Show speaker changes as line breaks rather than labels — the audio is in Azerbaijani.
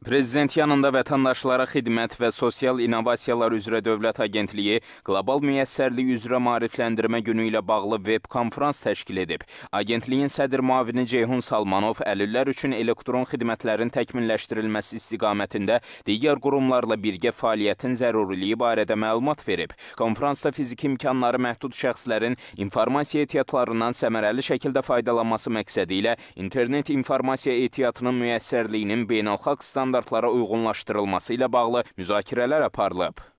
Prezident yanında vətəndaşlara xidmət və sosial innovasiyalar üzrə Dövlət Agentliyi qlobal müəssərlik üzrə maarifləndirmə günü ilə bağlı veb konfrans təşkil edib. Agentliyin sədr müavini Ceyhun Salmanov əlillər üçün elektron xidmətlərin təkmilləşdirilməsi istiqamətində digər qurumlarla birgə fəaliyyətin zəruriliyi barədə məlumat verib. Konfransda fiziki imkanları məhdud şəxslərin informasiya ehtiyatlarından səmərəli şəkildə faydalanması məqsədi ilə internet informasiya ehtiyatının müəssərliyinin beynəlxalq standartlarına standartlara uyğunlaşdırılması ilə bağlı müzakirələr aparılıb.